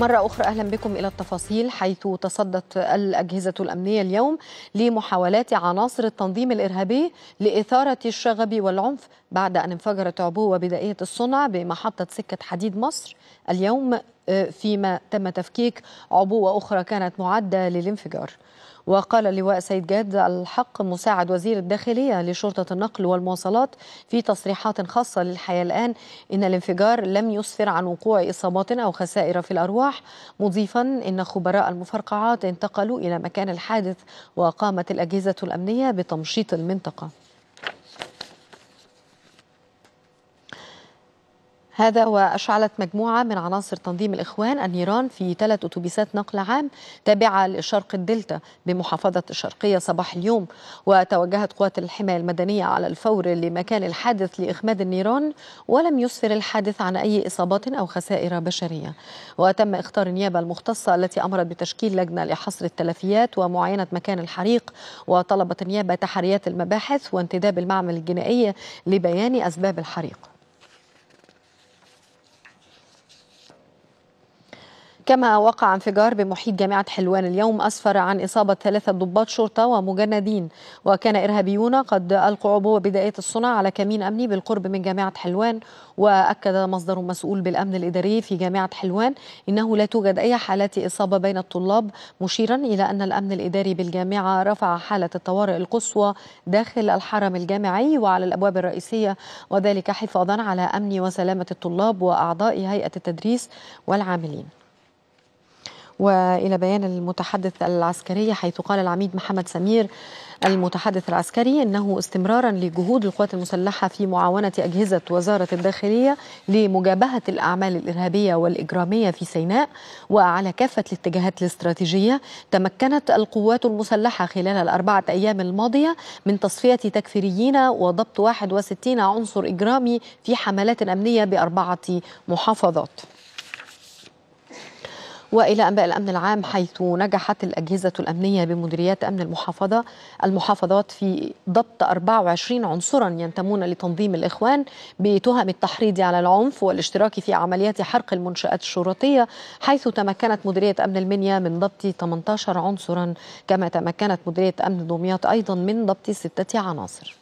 مرة أخرى أهلا بكم إلى التفاصيل حيث تصدت الأجهزة الأمنية اليوم لمحاولات عناصر التنظيم الإرهابي لإثارة الشغب والعنف بعد أن انفجرت عبوة بدائية الصنع بمحطة سكة حديد مصر اليوم آه، فيما تم تفكيك عبوة أخرى كانت معدة للانفجار وقال اللواء سيد جاد الحق مساعد وزير الداخلية لشرطة النقل والمواصلات في تصريحات خاصة للحياة الآن إن الانفجار لم يسفر عن وقوع إصابات أو خسائر في الأرواح مضيفا إن خبراء المفرقعات انتقلوا إلى مكان الحادث وقامت الأجهزة الأمنية بتمشيط المنطقة هذا وأشعلت مجموعة من عناصر تنظيم الإخوان النيران في ثلاث أتوبيسات نقل عام تابعة لشرق الدلتا بمحافظة الشرقية صباح اليوم وتوجهت قوات الحماية المدنية على الفور لمكان الحادث لإخماد النيران ولم يسفر الحادث عن أي إصابات أو خسائر بشرية وتم اختار النيابة المختصة التي أمرت بتشكيل لجنة لحصر التلفيات ومعاينة مكان الحريق وطلبت النيابة تحريات المباحث وانتداب المعمل الجنائي لبيان أسباب الحريق كما وقع انفجار بمحيط جامعة حلوان اليوم أسفر عن إصابة ثلاثة ضباط شرطة ومجندين وكان إرهابيون قد ألقوا عبوة بداية الصنع على كمين أمني بالقرب من جامعة حلوان وأكد مصدر مسؤول بالأمن الإداري في جامعة حلوان إنه لا توجد أي حالات إصابة بين الطلاب مشيرا إلى أن الأمن الإداري بالجامعة رفع حالة الطوارئ القصوى داخل الحرم الجامعي وعلى الأبواب الرئيسية وذلك حفاظا على أمن وسلامة الطلاب وأعضاء هيئة التدريس والعاملين والى بيان المتحدث العسكري حيث قال العميد محمد سمير المتحدث العسكري انه استمرارا لجهود القوات المسلحه في معاونه اجهزه وزاره الداخليه لمجابهه الاعمال الارهابيه والاجراميه في سيناء وعلى كافه الاتجاهات الاستراتيجيه تمكنت القوات المسلحه خلال الاربعه ايام الماضيه من تصفيه تكفيريين وضبط 61 عنصر اجرامي في حملات امنيه باربعه محافظات والى انباء الامن العام حيث نجحت الاجهزه الامنيه بمديريات امن المحافظه المحافظات في ضبط 24 عنصرا ينتمون لتنظيم الاخوان بتهم التحريض على العنف والاشتراك في عمليات حرق المنشات الشرطيه حيث تمكنت مديريه امن المنيا من ضبط 18 عنصرا كما تمكنت مديريه امن دمياط ايضا من ضبط سته عناصر